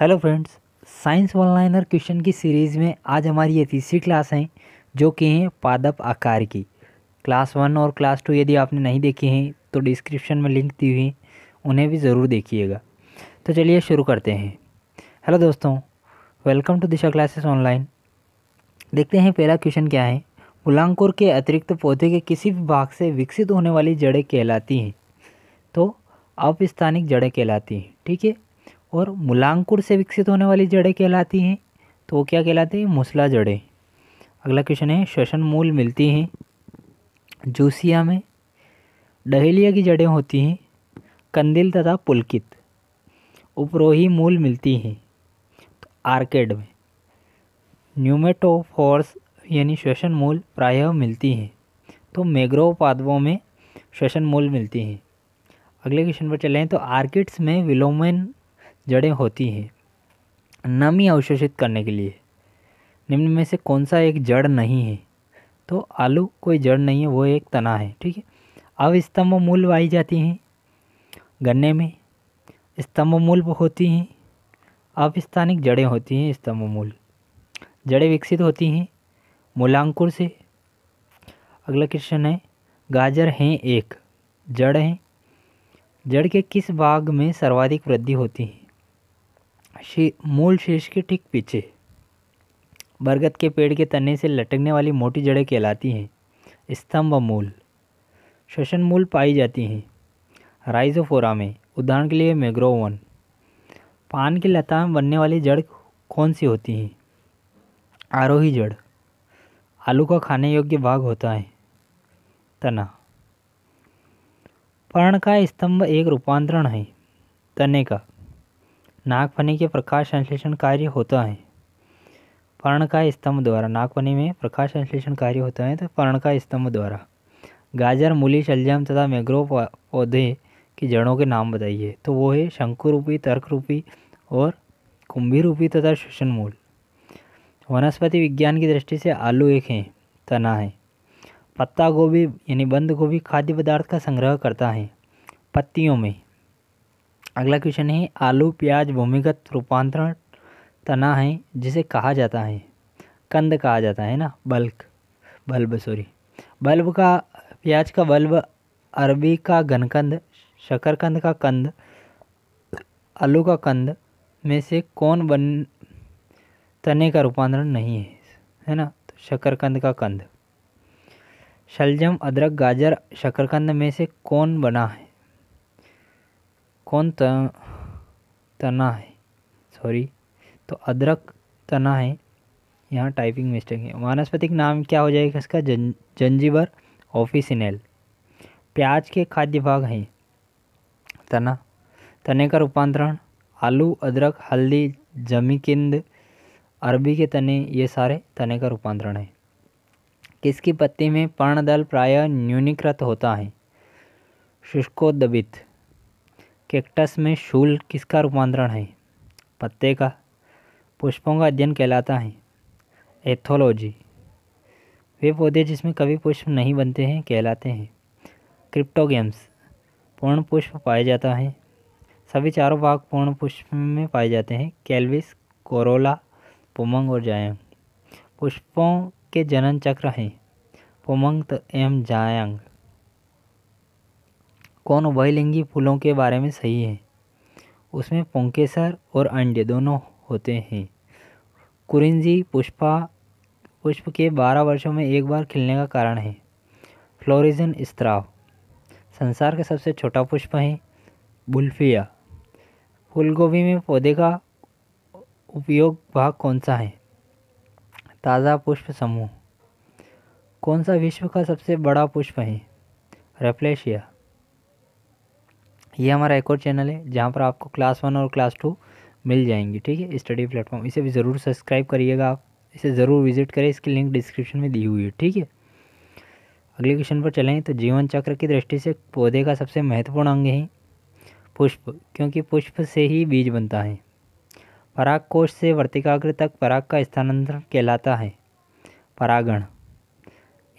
hello friends science one liner question की series में आज हमारी ये तीसरी क्लास है जो कि है पादप आकार की क्लास वन और क्लास टू यदि आपने नहीं देखी हैं तो डिस्क्रिप्शन में लिंक दी हुई उन्हें भी ज़रूर देखिएगा तो चलिए शुरू करते हैं हेलो दोस्तों welcome to Disha classes online देखते हैं पहला क्वेश्चन क्या है गुलांकुर के अतिरिक्त पौधे के किसी भी भाग से विकसित होने वाली जड़ें कहलाती हैं तो अपस्थानिक जड़ें कहलाती हैं ठीक है और मूलांकुर से विकसित होने वाली जड़ें कहलाती हैं तो वो क्या कहलाती हैं मूसला जड़ें अगला क्वेश्चन है श्वसन मूल मिलती हैं जूसिया में डहेलिया की जड़ें होती हैं कंदिल तथा पुलकित उपरोही मूल मिलती हैं तो आर्केड में न्यूमेटोफोर्स यानी श्वसन मूल प्रायः मिलती हैं तो मेग्रो पादवों में श्वसन मूल मिलती हैं अगले क्वेश्चन पर चले तो आर्किड्स में विलोमन जड़ें होती हैं नमी अवशोषित करने के लिए निम्न में से कौन सा एक जड़ नहीं है तो आलू कोई जड़ नहीं है वो एक तना है ठीक है अब स्तंभ मूल वाई जाती हैं गन्ने में स्तंभ मूल होती हैं अब स्थानिक जड़ें होती हैं स्तंभ मूल जड़ें विकसित होती हैं मूलांकुर से अगला क्वेश्चन है गाजर हैं एक जड़ हैं जड़ के किस भाग में सर्वाधिक वृद्धि होती है शे, मूल शीर्ष के ठीक पीछे बरगद के पेड़ के तने से लटकने वाली मोटी जड़ें कहलाती हैं स्तंभ व मूल श्वसन मूल पाई जाती हैं राइजोफोरा में उदाहरण के लिए मैग्रोवन वन पान की लता में बनने वाली जड़ कौन सी होती हैं आरोही जड़ आलू का खाने योग्य भाग होता है तना पर्ण का स्तंभ एक रूपांतरण है तने का नागफनी के प्रकाश संश्लेषण कार्य होता है पर्ण का स्तंभ द्वारा नागफनी में प्रकाश संश्लेषण कार्य होता है तो पर्ण का स्तंभ द्वारा गाजर मूली शलजम तथा मैग्रोव पौधे की जड़ों के नाम बताइए तो वो है शंकुरूपी रूपी और कुंभी रूपी तथा शोषण मूल वनस्पति विज्ञान की दृष्टि से आलू एक है तना है पत्ता गोभी यानी बंद गोभी खाद्य पदार्थ का संग्रह करता है पत्तियों में अगला क्वेश्चन है आलू प्याज भूमिगत रूपांतरण तना है जिसे कहा जाता है कंद कहा जाता है ना बल्क बल्ब सॉरी बल्ब का प्याज का बल्ब अरबी का घनकंद शकरकंद का कंद आलू का कंद में से कौन बन तने का रूपांतरण नहीं है है ना तो शकरकंद का कंद शलजम अदरक गाजर शकरकंद में से कौन बना है कौन तना है सॉरी तो अदरक तना है यहाँ टाइपिंग मिस्टेक है वानस्पतिक नाम क्या हो जाएगा इसका जन जंजीवर ऑफिसिनेल प्याज के खाद्य भाग हैं तना तने का रूपांतरण आलू अदरक हल्दी जमीकिंद अरबी के तने ये सारे तने का रूपांतरण है किसकी पत्ती में पर्णदल प्रायः न्यूनीकृत होता है शुष्कोदबित कैक्टस में शूल किसका रूपांतरण है पत्ते का पुष्पों का अध्ययन कहलाता है एथोलॉजी वे पौधे जिसमें कभी पुष्प नहीं बनते हैं कहलाते हैं क्रिप्टोगेम्स पूर्ण पुष्प पाया जाता है सभी चारों भाग पूर्ण पुष्प में पाए जाते हैं कैलविस कोरोला पुमंग और जायंग पुष्पों के जनन चक्र हैं पुमंग एवं जायंग कौन उभयलिंगी फूलों के बारे में सही है उसमें पोंकेसर और अंडे दोनों होते हैं कुरिंजी पुष्पा पुष्प के बारह वर्षों में एक बार खिलने का कारण है फ्लोरिजन स्त्राव संसार का सबसे छोटा पुष्प है बुल्फिया फूलगोभी में पौधे का उपयोग भाग कौन सा है ताज़ा पुष्प समूह कौन सा विश्व का सबसे बड़ा पुष्प है रेफ्लेशिया ये हमारा एक और चैनल है जहाँ पर आपको क्लास वन और क्लास टू मिल जाएंगी ठीक है स्टडी प्लेटफॉर्म इसे भी ज़रूर सब्सक्राइब करिएगा आप इसे ज़रूर विजिट करें इसकी लिंक डिस्क्रिप्शन में दी हुई है ठीक है अगले क्वेश्चन पर चलें तो जीवन चक्र की दृष्टि से पौधे का सबसे महत्वपूर्ण अंग है पुष्प क्योंकि पुष्प से ही बीज बनता है पराग कोष से वर्तिकाग्र तक पराग का स्थानांतरण कहलाता है परागण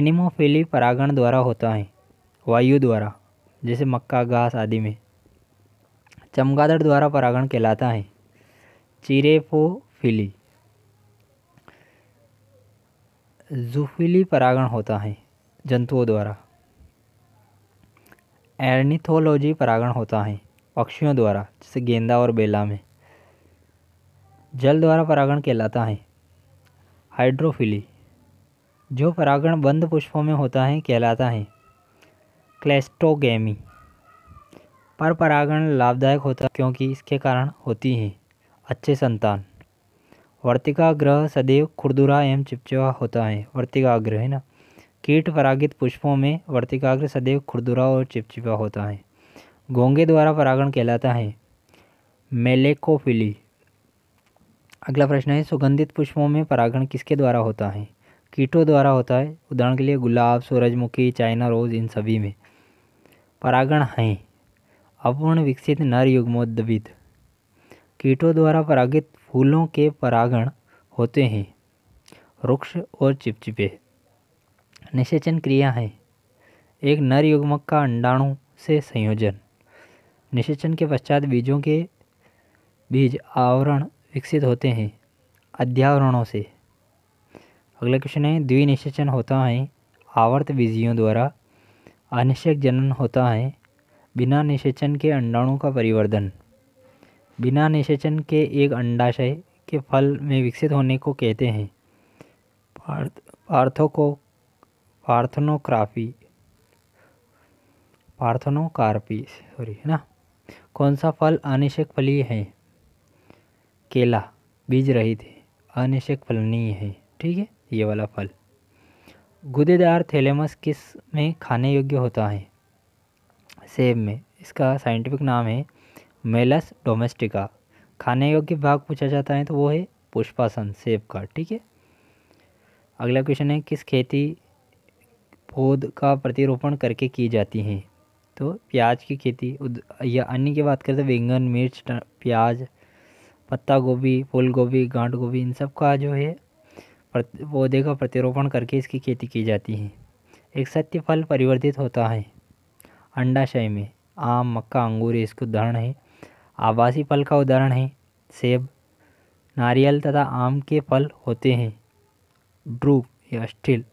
एनिमोफिली परागण द्वारा होता है वायु द्वारा जैसे मक्का घास आदि में चमगादड़ द्वारा परागण कहलाता है चिरेफोफिली जूफिली परागण होता है जंतुओं द्वारा एर्निथोलॉजी परागण होता है पक्षियों द्वारा जैसे गेंदा और बेला में जल द्वारा परागण कहलाता है हाइड्रोफिली जो परागण बंद पुष्पों में होता है कहलाता है क्लेस्टोगेमी पर परागण लाभदायक होता है क्योंकि इसके कारण होती हैं अच्छे संतान वर्तिका ग्रह सदैव खुरदुरा एवं चिपचिपा होता है ग्रह है ना कीट परागित पुष्पों में वर्तिकाग्र सदैव खुरदुरा और चिपचिपा होता है घोंगे द्वारा परागण कहलाता है मेलेकोफिली अगला प्रश्न है सुगंधित पुष्पों में परागण किसके द्वारा होता है कीटों द्वारा होता है उदाहरण के लिए गुलाब सूरजमुखी चाइना रोज़ इन सभी में परागण हैं अपूर्ण विकसित नर युग्मोद्भिद कीटों द्वारा परागित फूलों के परागण होते हैं वृक्ष और चिपचिपे निषेचन क्रिया है एक नर युग्मक का अंडाणु से संयोजन निषेचन के पश्चात बीजों के बीज आवरण विकसित होते हैं अध्यावरणों से अगला क्वेश्चन है द्विनिषेचन होता है आवर्त बीजियों द्वारा अनिषेक जनन होता है बिना निषेचन के अंडाणु का परिवर्धन बिना निषेचन के एक अंडाशय के फल में विकसित होने को कहते हैं पार्थ को पार्थनोक्राफी पार्थनोकार्पी सॉरी है ना कौन सा फल अनिषेक फली है केला बीज रहित है अनिषेक फलनीय है ठीक है ये वाला फल गुदेदार थैलेमस किस में खाने योग्य होता है सेब में इसका साइंटिफिक नाम है मेलस डोमेस्टिका खाने योग्य भाग पूछा जाता है तो वो है पुष्पासन सेब का ठीक है अगला क्वेश्चन है किस खेती पौध का प्रतिरोपण करके की जाती है तो प्याज की खेती या अन्य की बात करें तो बैंगन मिर्च प्याज पत्ता गोभी फूल गोभी गांठ गोभी इन सब का जो है पौधे का प्रतिरोपण करके इसकी खेती की जाती है एक सत्य फल परिवर्तित होता है अंडाशय में आम मक्का अंगूर इसके उदाहरण है आवासी फल का उदाहरण है सेब नारियल तथा आम के फल होते हैं ड्रूप या स्टील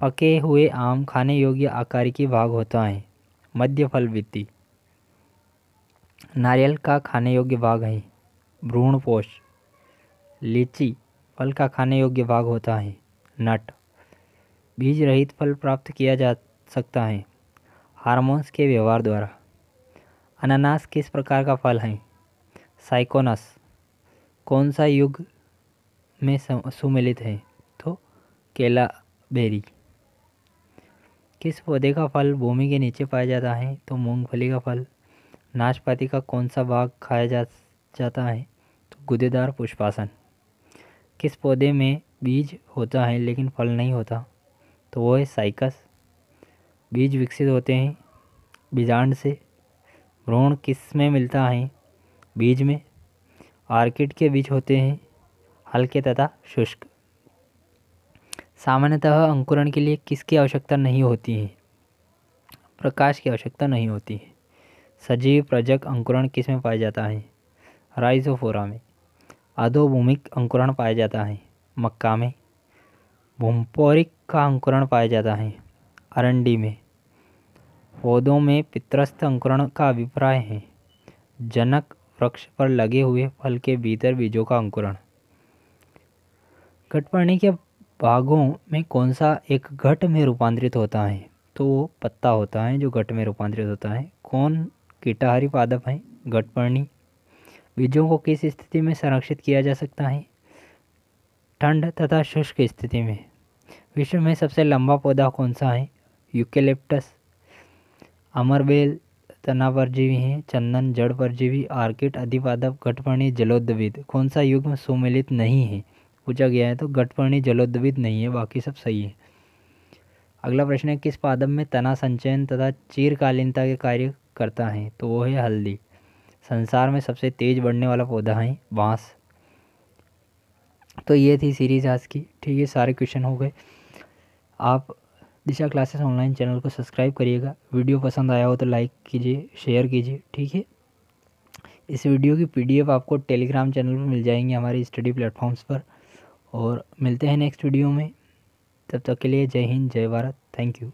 पके हुए आम खाने योग्य आकार के भाग होता है मध्य फल वित्ति नारियल का खाने योग्य भाग है भ्रूणपोष लीची फल का खाने योग्य भाग होता है नट बीज रहित फल प्राप्त किया जा सकता है हार्मोन्स के व्यवहार द्वारा अनानास किस प्रकार का फल है साइकोनस कौन सा युग में सुमिलित है तो केला बेरी किस पौधे का फल भूमि के नीचे पाया जाता है तो मूंगफली का फल नाशपाती का कौन सा भाग खाया जा जाता है तो गुदेदार पुष्पासन किस पौधे में बीज होता है लेकिन फल नहीं होता तो वो है साइकस बीज विकसित होते हैं बीजांड से भ्रूण किस में मिलता है बीज में आर्किड के बीज होते हैं हल्के तथा शुष्क सामान्यतः अंकुरण के लिए किसकी आवश्यकता नहीं होती है प्रकाश की आवश्यकता नहीं होती है सजीव प्रजक अंकुरण किस में पाया जाता है राइजोफोरा में अधोभूमिक अंकुरण पाया जाता है मक्का में भूमपोरिक का अंकुरण पाया जाता है अरंडी में पौधों में पितृस्थ अंकुरण का अभिप्राय है जनक वृक्ष पर लगे हुए फल के भीतर बीजों का अंकुरण घटपर्णी के भागों में कौन सा एक घट में रूपांतरित होता है तो वो पत्ता होता है जो घट में रूपांतरित होता है कौन कीटाहारी पादप है घटपर्णी बीजों को किस स्थिति में संरक्षित किया जा सकता है ठंड तथा शुष्क स्थिति में विश्व में सबसे लंबा पौधा कौन सा है यूकेलिप्टस अमरबेल तना परजीवी हैं चंदन जड़ परजीवी आर्किट अधिपादप घटपर्णी जलोद्विद कौन सा युग में सुमिलित नहीं है पूछा गया है तो घटपर्णी जलोद्विद नहीं है बाकी सब सही है अगला प्रश्न है किस पादप में तना संचयन तथा चीरकालीनता के कार्य करता है तो वो है हल्दी संसार में सबसे तेज़ बढ़ने वाला पौधा है बाँस तो ये थी सीरीज़ आज की ठीक है सारे क्वेश्चन हो गए आप दिशा क्लासेस ऑनलाइन चैनल को सब्सक्राइब करिएगा वीडियो पसंद आया हो तो लाइक कीजिए शेयर कीजिए ठीक है इस वीडियो की पीडीएफ आपको टेलीग्राम चैनल पर मिल जाएंगी हमारे स्टडी प्लेटफॉर्म्स पर और मिलते हैं नेक्स्ट वीडियो में तब तक के लिए जय हिंद जय भारत थैंक यू